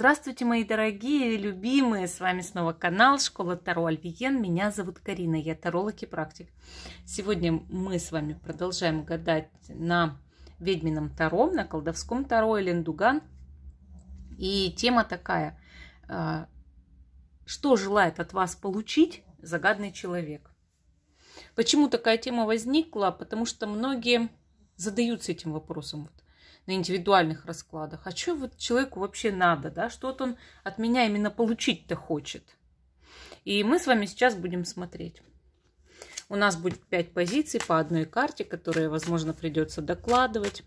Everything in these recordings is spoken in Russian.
Здравствуйте, мои дорогие, любимые! С вами снова канал Школа Таро Альвиен. Меня зовут Карина, я таролог и практик. Сегодня мы с вами продолжаем гадать на ведьмином Таро, на колдовском Таро Элен Дуган. И тема такая, а, что желает от вас получить загадный человек. Почему такая тема возникла? Потому что многие задаются этим вопросом. Вот на индивидуальных раскладах. А что вот человеку вообще надо, да? Что то он от меня именно получить-то хочет? И мы с вами сейчас будем смотреть. У нас будет пять позиций по одной карте, которые, возможно, придется докладывать.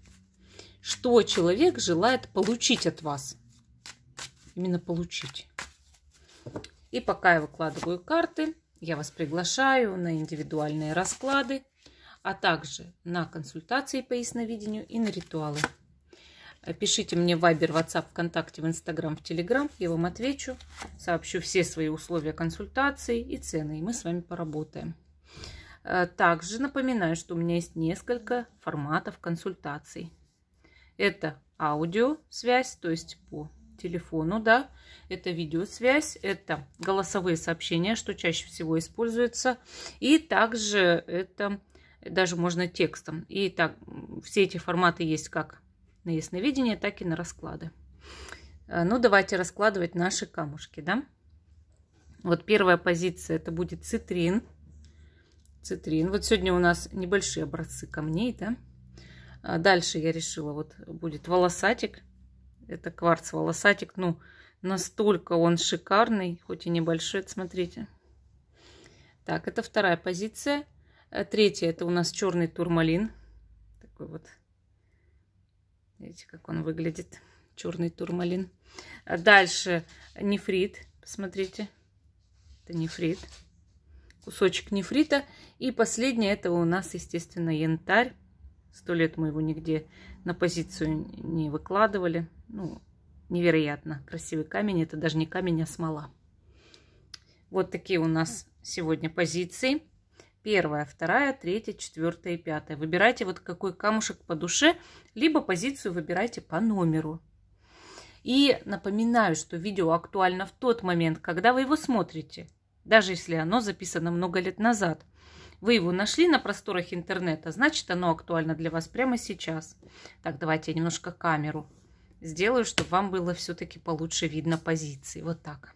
Что человек желает получить от вас? Именно получить. И пока я выкладываю карты, я вас приглашаю на индивидуальные расклады, а также на консультации по ясновидению и на ритуалы. Пишите мне в Viber, WhatsApp, ВКонтакте, в Instagram, в Telegram. Я вам отвечу, сообщу все свои условия консультации и цены. И мы с вами поработаем. Э, также напоминаю, что у меня есть несколько форматов консультаций. Это аудиосвязь, то есть по телефону, да, это видеосвязь, это голосовые сообщения, что чаще всего используется, и также это даже можно текстом. И так все эти форматы есть как на ясновидение, так и на расклады. Э, ну, давайте раскладывать наши камушки, да? Вот первая позиция, это будет цитрин. Цитрин. Вот сегодня у нас небольшие образцы камней, да? А дальше я решила, вот будет волосатик. Это кварц волосатик. Ну, настолько он шикарный, хоть и небольшой, смотрите. Так, это вторая позиция. Э, третья, это у нас черный турмалин. Такой вот Видите, как он выглядит. Черный турмалин. А дальше нефрит. Посмотрите. Это нефрит. Кусочек нефрита. И последнее, это у нас, естественно, янтарь. Сто лет мы его нигде на позицию не выкладывали. Ну, невероятно красивый камень. Это даже не камень, а смола. Вот такие у нас сегодня позиции первая, вторая, третья, четвертая и пятая. Выбирайте вот какой камушек по душе, либо позицию выбирайте по номеру. И напоминаю, что видео актуально в тот момент, когда вы его смотрите, даже если оно записано много лет назад. Вы его нашли на просторах интернета, значит оно актуально для вас прямо сейчас. Так, давайте я немножко камеру сделаю, чтобы вам было все-таки получше видно позиции. Вот так.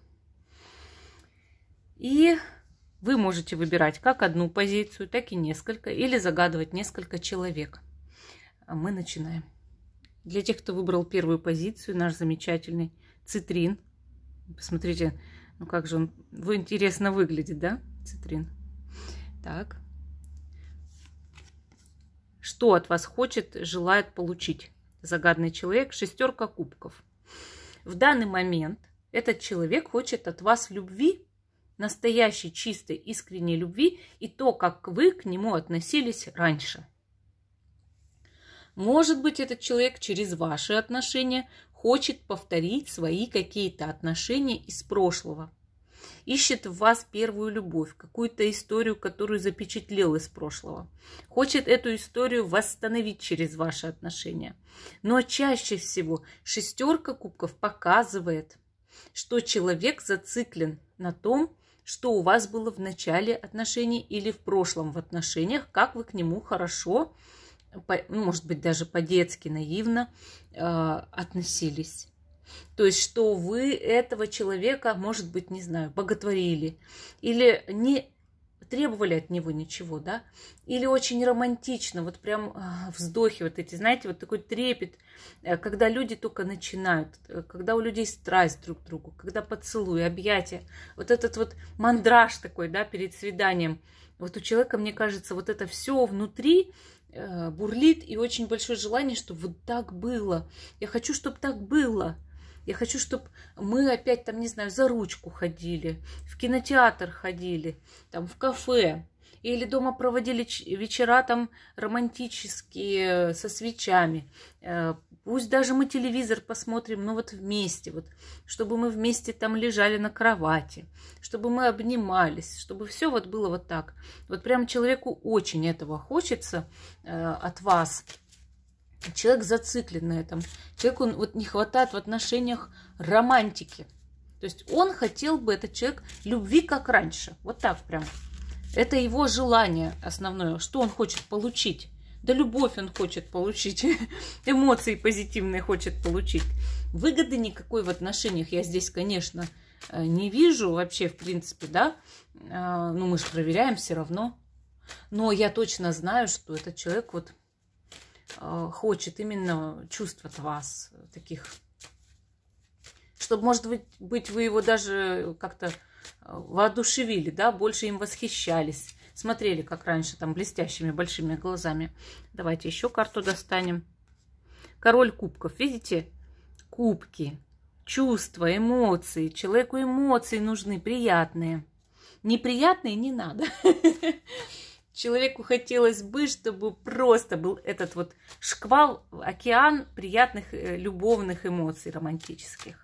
И вы можете выбирать как одну позицию, так и несколько, или загадывать несколько человек. мы начинаем. Для тех, кто выбрал первую позицию, наш замечательный цитрин. Посмотрите, ну как же он интересно выглядит, да, цитрин? Так. Что от вас хочет, желает получить загадный человек? Шестерка кубков. В данный момент этот человек хочет от вас любви настоящей, чистой, искренней любви и то, как вы к нему относились раньше. Может быть, этот человек через ваши отношения хочет повторить свои какие-то отношения из прошлого. Ищет в вас первую любовь, какую-то историю, которую запечатлел из прошлого. Хочет эту историю восстановить через ваши отношения. Но чаще всего шестерка кубков показывает, что человек зациклен на том, что у вас было в начале отношений или в прошлом в отношениях, как вы к нему хорошо, ну, может быть, даже по-детски наивно э, относились. То есть, что вы этого человека, может быть, не знаю, боготворили или не требовали от него ничего, да, или очень романтично, вот прям а, вздохи вот эти, знаете, вот такой трепет, э, когда люди только начинают, э, когда у людей страсть друг к другу, когда поцелуи, объятия, вот этот вот мандраж такой, да, перед свиданием, вот у человека, мне кажется, вот это все внутри э, бурлит и очень большое желание, чтобы вот так было, я хочу, чтобы так было, я хочу, чтобы мы опять там, не знаю, за ручку ходили, в кинотеатр ходили, там в кафе. Или дома проводили вечера там романтические, э, со свечами. Э, пусть даже мы телевизор посмотрим, но вот вместе. Вот, чтобы мы вместе там лежали на кровати, чтобы мы обнимались, чтобы все вот было вот так. Вот прям человеку очень этого хочется э, от вас человек зациклен на этом. Человек, он вот не хватает в отношениях романтики. То есть он хотел бы, этот человек, любви, как раньше. Вот так прям. Это его желание основное, что он хочет получить. Да любовь он хочет получить, эмоции позитивные хочет получить. Выгоды никакой в отношениях я здесь, конечно, э, не вижу вообще, в принципе, да. Э, ну, мы же проверяем все равно. Но я точно знаю, что этот человек вот Э, хочет именно чувств от вас, э, таких, чтобы, может быть, быть вы его даже как-то э, воодушевили, да, больше им восхищались, смотрели, как раньше, там, блестящими большими глазами. Давайте еще карту достанем. Король кубков, видите? Кубки, чувства, эмоции. Человеку эмоции нужны, приятные. Неприятные не надо. Человеку хотелось бы, чтобы просто был этот вот шквал, океан приятных э, любовных эмоций романтических.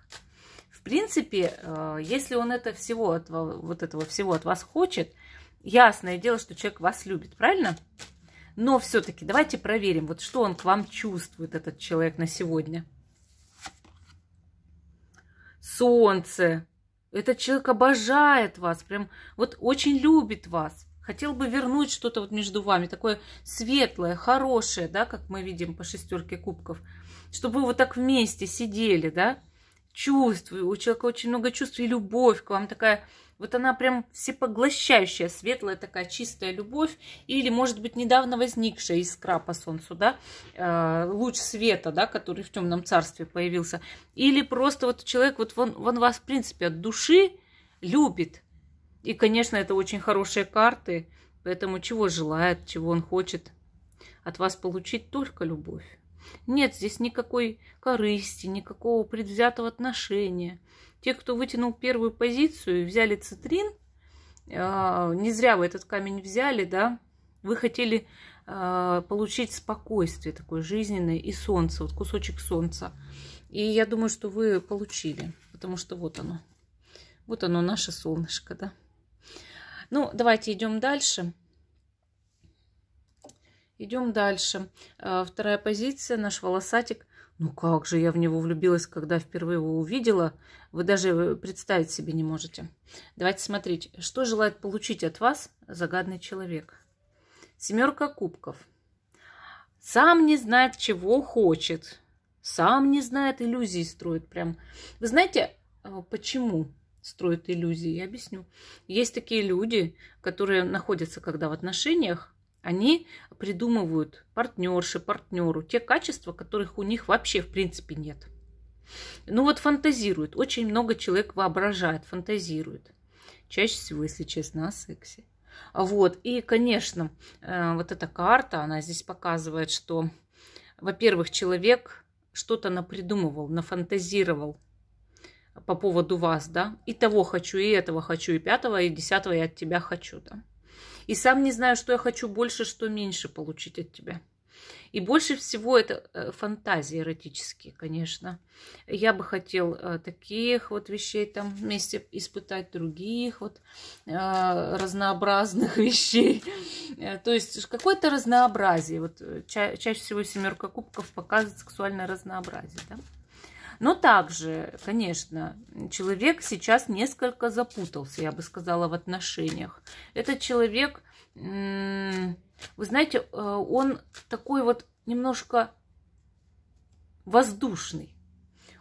В принципе, э, если он это всего от, вот этого всего от вас хочет, ясное дело, что человек вас любит, правильно? Но все-таки давайте проверим, вот что он к вам чувствует, этот человек на сегодня. Солнце. Этот человек обожает вас, прям вот очень любит вас. Хотел бы вернуть что-то вот между вами, такое светлое, хорошее, да, как мы видим по шестерке кубков, чтобы вы вот так вместе сидели, да, чувствую, у человека очень много чувств и любовь к вам такая, вот она прям всепоглощающая, светлая такая чистая любовь, или, может быть, недавно возникшая искра по солнцу, да, э, луч света, да, который в темном царстве появился, или просто вот человек, вот он, он вас, в принципе, от души любит, и, конечно, это очень хорошие карты, поэтому чего желает, чего он хочет от вас получить только любовь. Нет здесь никакой корысти, никакого предвзятого отношения. Те, кто вытянул первую позицию и взяли цитрин, а, не зря вы этот камень взяли, да, вы хотели а, получить спокойствие такое жизненное и солнце, вот кусочек солнца. И я думаю, что вы получили, потому что вот оно. Вот оно, наше солнышко, да. Ну, давайте идем дальше. Идем дальше. А, вторая позиция, наш волосатик. Ну как же я в него влюбилась, когда впервые его увидела. Вы даже представить себе не можете. Давайте смотреть, что желает получить от вас загадный человек. Семерка кубков. Сам не знает, чего хочет. Сам не знает, иллюзии строит прям. Вы знаете, а, почему? строят иллюзии. Я объясню. Есть такие люди, которые находятся, когда в отношениях, они придумывают партнерши партнеру те качества, которых у них вообще в принципе нет. Ну вот фантазирует. Очень много человек воображает, фантазирует. Чаще всего, если честно, о сексе. Вот. И, конечно, э, вот эта карта, она здесь показывает, что, во-первых, человек что-то напридумывал, нафантазировал, по поводу вас, да, и того хочу, и этого хочу, и пятого, и десятого я от тебя хочу, да. И сам не знаю, что я хочу больше, что меньше получить от тебя. И больше всего это э, фантазии эротические, конечно. Я бы хотел э, таких вот вещей там вместе испытать, других вот э, разнообразных вещей. То есть какое-то разнообразие. Вот ча чаще всего семерка кубков показывает сексуальное разнообразие. Да? Но также, конечно, человек сейчас несколько запутался, я бы сказала, в отношениях. Этот человек, вы знаете, э, он такой вот немножко воздушный.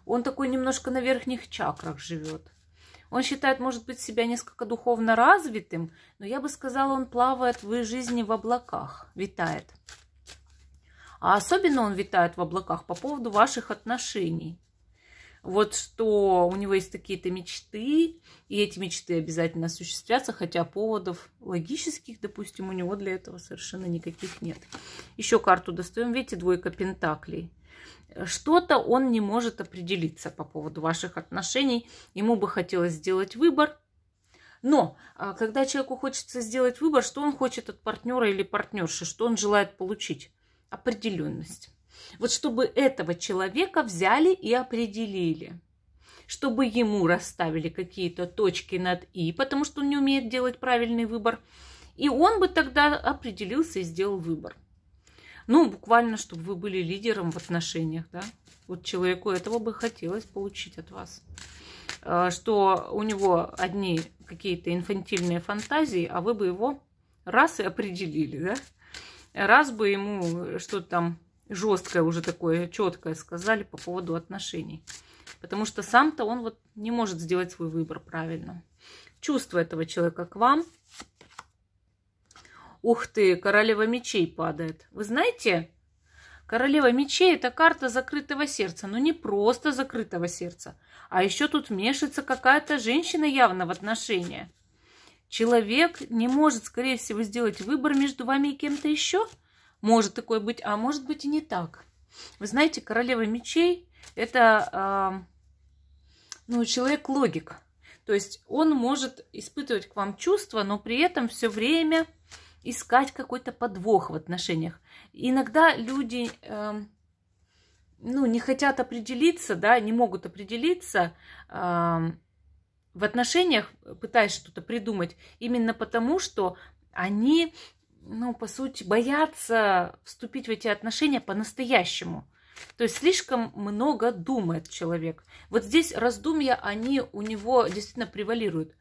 Он такой немножко на верхних чакрах живет. Он считает, может быть, себя несколько духовно развитым, но я бы сказала, он плавает в жизни в облаках, витает. А особенно он витает в облаках по поводу ваших отношений вот что у него есть какие то мечты, и эти мечты обязательно осуществятся, хотя поводов логических, допустим, у него для этого совершенно никаких нет. Еще карту достаем, видите, двойка пентаклей. Что-то он не может определиться по поводу ваших отношений, ему бы хотелось сделать выбор, но а, когда человеку хочется сделать выбор, что он хочет от партнера или партнерши, что он желает получить? Определенность вот чтобы этого человека взяли и определили чтобы ему расставили какие-то точки над «и», потому что он не умеет делать правильный выбор. И он бы тогда определился и сделал выбор. Ну, буквально, чтобы вы были лидером в отношениях, да. Вот человеку этого бы хотелось получить от вас. А, что у него одни какие-то инфантильные фантазии, а вы бы его раз и определили, да. Раз бы ему что-то там жесткое уже такое, четкое сказали по поводу отношений. Потому что сам-то он вот не может сделать свой выбор правильно. Чувство этого человека к вам. Ух ты, королева мечей падает. Вы знаете, королева мечей это карта закрытого сердца. Но не просто закрытого сердца. А еще тут мешается какая-то женщина явно в отношения. Человек не может, скорее всего, сделать выбор между вами и кем-то еще – может такое быть, а может быть и не так. Вы знаете, королева мечей – это а, ну, человек-логик. То есть он может испытывать к вам чувства, но при этом все время искать какой-то подвох в отношениях. Иногда люди э, ну, не хотят определиться, да, не могут определиться э, в отношениях, пытаясь что-то придумать, именно потому что они ну, по сути, боятся вступить в эти отношения по-настоящему. То есть слишком много думает человек. Вот здесь раздумья, они у него действительно превалируют.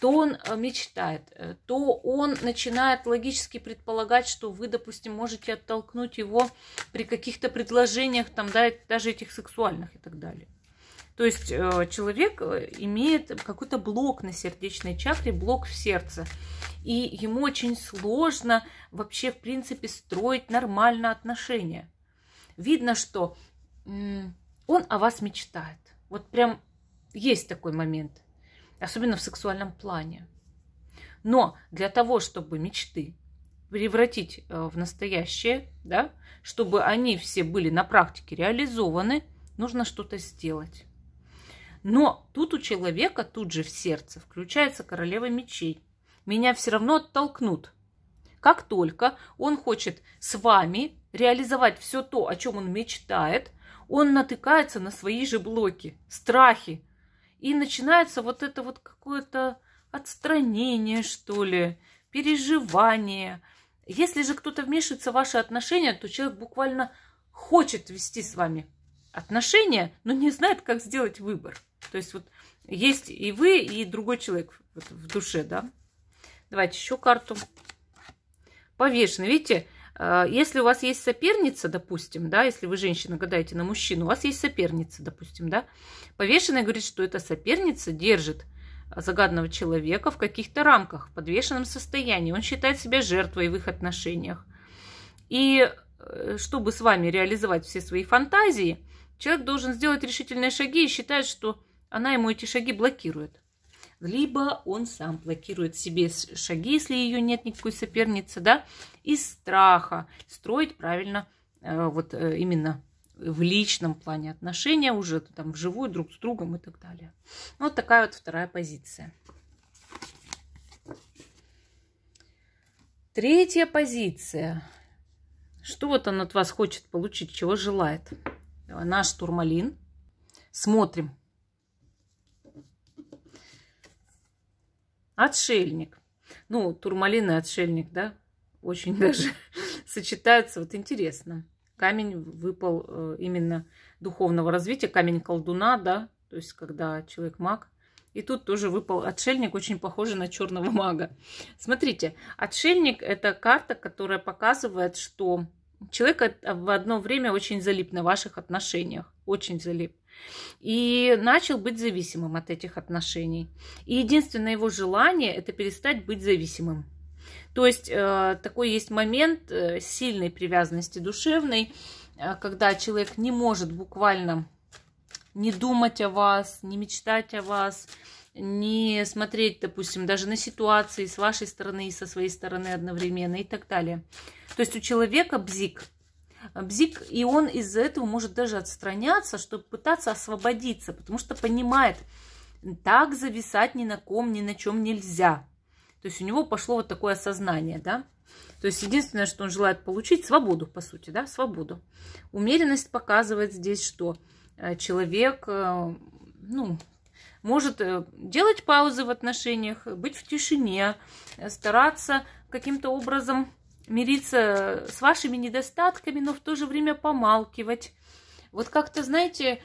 То он э, мечтает, э, то он начинает логически предполагать, что вы, допустим, можете оттолкнуть его при каких-то предложениях, там, да, даже этих сексуальных и так далее. То есть э, человек э, имеет какой-то блок на сердечной чакре, блок в сердце. И ему очень сложно вообще, в принципе, строить нормально отношения. Видно, что он о вас мечтает. Вот прям есть такой момент, особенно в сексуальном плане. Но для того, чтобы мечты превратить э, в настоящее, да, чтобы они все были на практике реализованы, нужно что-то сделать. Но тут у человека, тут же в сердце, включается королева мечей. Меня все равно оттолкнут. Как только он хочет с вами реализовать все то, о чем он мечтает, он натыкается на свои же блоки, страхи. И начинается вот это вот какое-то отстранение, что ли, переживание. Если же кто-то вмешивается в ваши отношения, то человек буквально хочет вести с вами отношения, но не знает, как сделать выбор. То есть вот есть и вы, и другой человек вот в душе, да. Давайте еще карту. Повешенный. Видите, э, если у вас есть соперница, допустим, да, если вы женщина гадаете на мужчину, у вас есть соперница, допустим, да, Повешенная говорит, что эта соперница держит э, загадного человека в каких-то рамках, в подвешенном состоянии. Он считает себя жертвой в их отношениях. И э, чтобы с вами реализовать все свои фантазии, человек должен сделать решительные шаги и считать, что она ему эти шаги блокирует. Либо он сам блокирует себе шаги, если ее нет никакой соперницы, да, из страха строить правильно э, вот э, именно в личном плане отношения уже там вживую друг с другом и так далее. Ну, вот такая вот вторая позиция. Третья позиция. Что вот он от вас хочет получить, чего желает? Наш турмалин. Смотрим, Отшельник. Ну, турмалин и отшельник, да, очень даже сочетаются. Вот интересно. Камень выпал э, именно духовного развития, камень колдуна, да, то есть когда человек маг. И тут тоже выпал отшельник, очень похожий на черного мага. Смотрите, отшельник – это карта, которая показывает, что человек в одно время очень залип на ваших отношениях, очень залип. И начал быть зависимым от этих отношений. И единственное его желание – это перестать быть зависимым. То есть э, такой есть момент э, сильной привязанности душевной, э, когда человек не может буквально не думать о вас, не мечтать о вас, не смотреть, допустим, даже на ситуации с вашей стороны и со своей стороны одновременно и так далее. То есть у человека бзик. Бзик, и он из-за этого может даже отстраняться, чтобы пытаться освободиться, потому что понимает, так зависать ни на ком, ни на чем нельзя. То есть у него пошло вот такое осознание, да. То есть единственное, что он желает получить, свободу, по сути, да, свободу. Умеренность показывает здесь, что э, человек, э, ну, может э, делать паузы в отношениях, быть в тишине, э, стараться каким-то образом мириться э, с вашими недостатками, но в то же время помалкивать. Вот как-то, знаете,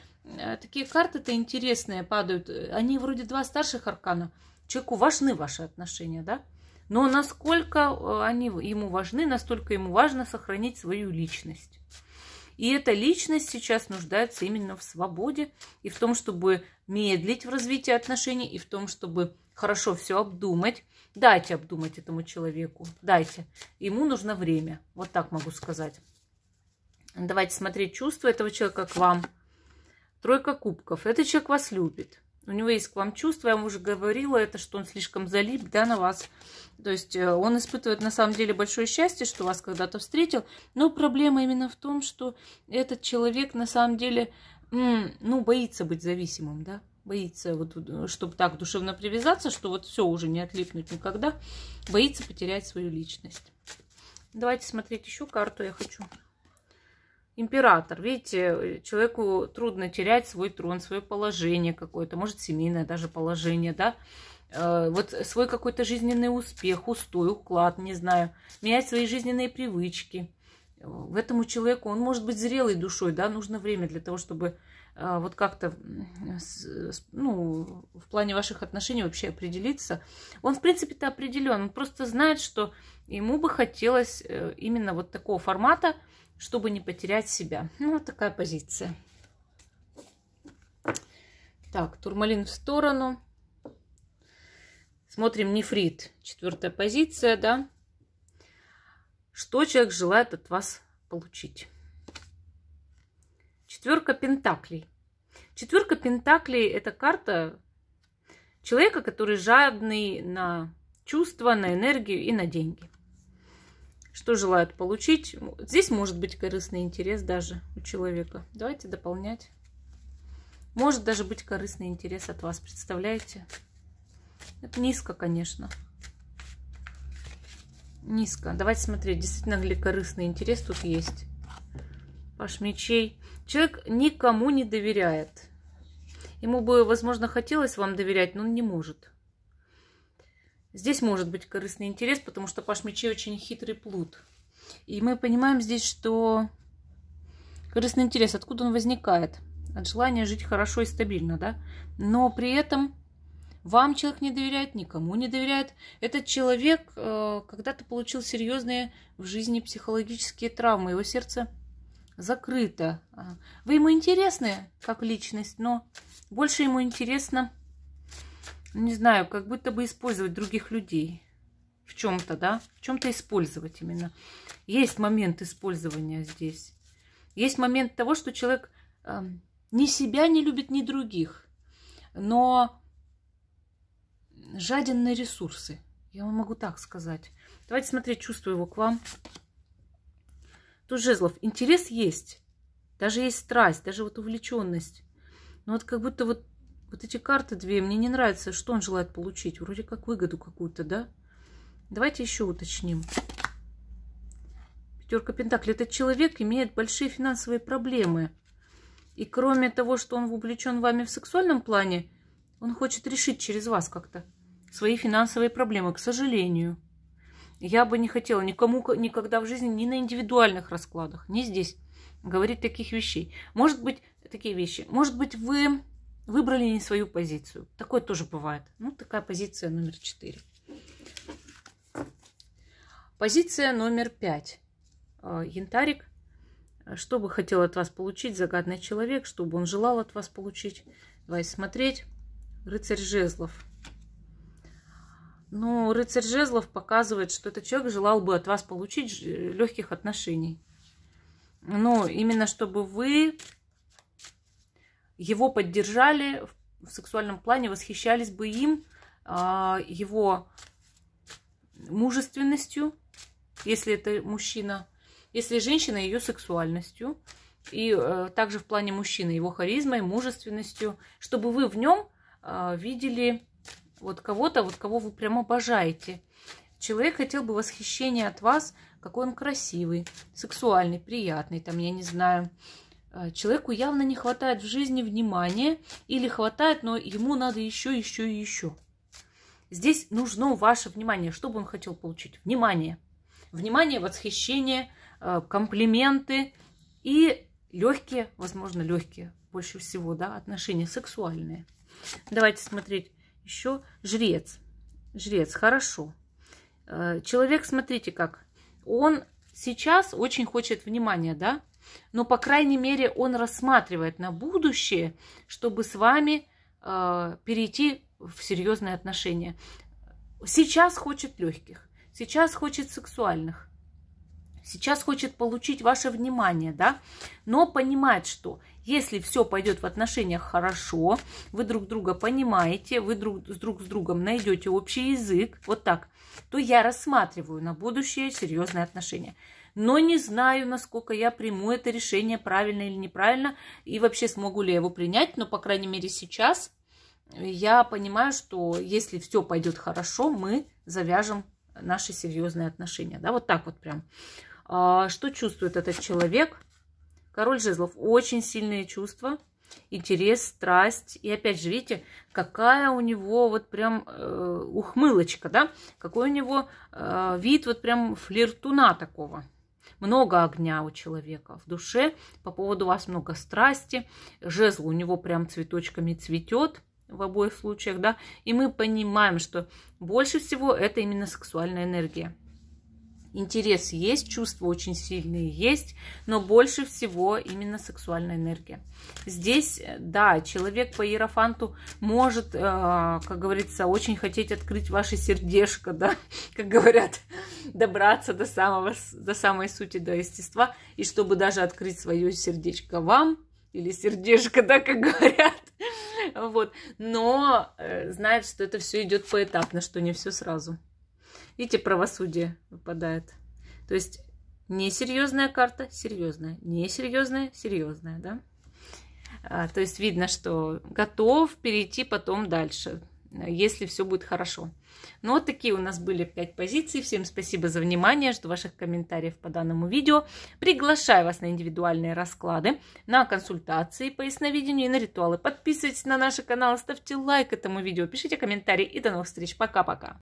такие карты-то интересные падают. Они вроде два старших аркана. Человеку важны ваши отношения, да? Но насколько они ему важны, настолько ему важно сохранить свою личность. И эта личность сейчас нуждается именно в свободе и в том, чтобы медлить в развитии отношений, и в том, чтобы хорошо все обдумать. Дайте обдумать этому человеку, дайте. Ему нужно время, вот так могу сказать. Давайте смотреть чувства этого человека к вам. Тройка кубков. Этот человек вас любит. У него есть к вам чувства, я вам уже говорила это, что он слишком залип, да, на вас. То есть э, он испытывает на самом деле большое счастье, что вас когда-то встретил, но проблема именно в том, что этот человек на самом деле, ну, боится быть зависимым, да, боится, вот, э, чтобы так душевно привязаться, что вот все уже не отлипнуть никогда, боится потерять свою личность. Давайте смотреть еще карту я хочу император. Видите, э, человеку трудно терять свой трон, свое положение какое-то, может, семейное даже положение, да, э, вот свой какой-то жизненный успех, устой, уклад, не знаю, менять свои жизненные привычки. В этому человеку, он может быть зрелой душой, да, нужно время для того, чтобы э, вот как-то, ну, в плане ваших отношений вообще определиться. Он, в принципе-то, определен, он просто знает, что ему бы хотелось именно вот такого формата, чтобы не потерять себя. Ну, вот такая позиция. Так, турмалин в сторону. Смотрим нефрит. Четвертая позиция, да. Что человек желает от вас получить? Четверка пентаклей. Четверка пентаклей – это карта человека, который жадный на чувства, на энергию и на деньги что желают получить. Здесь может быть корыстный интерес даже у человека. Давайте дополнять. Может даже быть корыстный интерес от вас, представляете? Это низко, конечно. Низко. Давайте смотреть, действительно ли корыстный интерес тут есть. Паш мечей. Человек никому не доверяет. Ему бы, возможно, хотелось вам доверять, но он не может. Здесь может быть корыстный интерес, потому что Пашмичей очень хитрый плут. И мы понимаем здесь, что корыстный интерес, откуда он возникает? От желания жить хорошо и стабильно, да? Но при этом вам человек не доверяет, никому не доверяет. Этот человек э, когда-то получил серьезные в жизни психологические травмы. Его сердце закрыто. Вы ему интересны как личность, но больше ему интересно не знаю, как будто бы использовать других людей в чем-то, да, в чем-то использовать именно. Есть момент использования здесь. Есть момент того, что человек э, ни себя не любит, ни других, но жаден на ресурсы. Я вам могу так сказать. Давайте смотреть чувствую его к вам. Тут жезлов. Интерес есть. Даже есть страсть, даже вот увлеченность. Но вот как будто вот вот эти карты две, мне не нравится, что он желает получить. Вроде как выгоду какую-то, да? Давайте еще уточним. Пятерка Пентаклей. Этот человек имеет большие финансовые проблемы. И кроме того, что он увлечен вами в сексуальном плане, он хочет решить через вас как-то свои финансовые проблемы, к сожалению. Я бы не хотела никому никогда в жизни ни на индивидуальных раскладах, ни здесь говорить таких вещей. Может быть, такие вещи. Может быть, вы Выбрали не свою позицию. Такое тоже бывает. Ну, такая позиция номер четыре. Позиция номер пять. Э, Янтарик. Что бы хотел от вас получить загадный человек, что бы он желал от вас получить. Давайте смотреть. Рыцарь жезлов. Ну, рыцарь жезлов показывает, что этот человек желал бы от вас получить э, легких отношений. Но именно чтобы вы его поддержали в сексуальном плане, восхищались бы им, а, его мужественностью, если это мужчина, если женщина, ее сексуальностью, и э, также в плане мужчины, его харизмой, мужественностью, чтобы вы в нем а, видели вот кого-то, вот кого вы прямо обожаете. Человек хотел бы восхищения от вас, какой он красивый, сексуальный, приятный, там, я не знаю, Э, человеку явно не хватает в жизни внимания или хватает, но ему надо еще, еще и еще. Здесь нужно ваше внимание. Что бы он хотел получить? Внимание. Внимание, восхищение, э, комплименты и легкие, возможно, легкие больше всего, да, отношения сексуальные. Давайте смотреть еще жрец. Жрец, хорошо. Э, человек, смотрите как, он сейчас очень хочет внимания, да, но, по крайней мере, он рассматривает на будущее, чтобы с вами э, перейти в серьезные отношения. Сейчас хочет легких, сейчас хочет сексуальных, сейчас хочет получить ваше внимание, да, но понимает, что если все пойдет в отношениях хорошо, вы друг друга понимаете, вы друг с друг с другом найдете общий язык, вот так, то я рассматриваю на будущее серьезные отношения но не знаю, насколько я приму это решение правильно или неправильно, и вообще смогу ли я его принять, но, по крайней мере, сейчас я понимаю, что если все пойдет хорошо, мы завяжем наши серьезные отношения. Да, вот так вот прям. А, что чувствует этот человек? Король жезлов. Очень сильные чувства. Интерес, страсть. И опять же, видите, какая у него вот прям э, ухмылочка, да? Какой у него э, вид вот прям флиртуна такого много огня у человека в душе, по поводу вас много страсти, жезл у него прям цветочками цветет в обоих случаях, да, и мы понимаем, что больше всего это именно сексуальная энергия интерес есть, чувства очень сильные есть, но больше всего именно сексуальная энергия. Здесь, э, да, человек по иерофанту может, э, как говорится, очень хотеть открыть ваше сердешко, да, как говорят, добраться до, самого, до самой сути, до естества, и чтобы даже открыть свое сердечко вам, или сердечко, да, как говорят, вот, но э, знает, что это все идет поэтапно, что не все сразу. Видите, правосудие выпадает. То есть несерьезная карта, серьезная. Несерьезная, серьезная, да? А, то есть видно, что готов перейти потом дальше, если все будет хорошо. Ну вот такие у нас были пять позиций. Всем спасибо за внимание, жду ваших комментариев по данному видео. Приглашаю вас на индивидуальные расклады, на консультации по ясновидению и на ритуалы. Подписывайтесь на наш канал, ставьте лайк этому видео, пишите комментарии и до новых встреч. Пока-пока!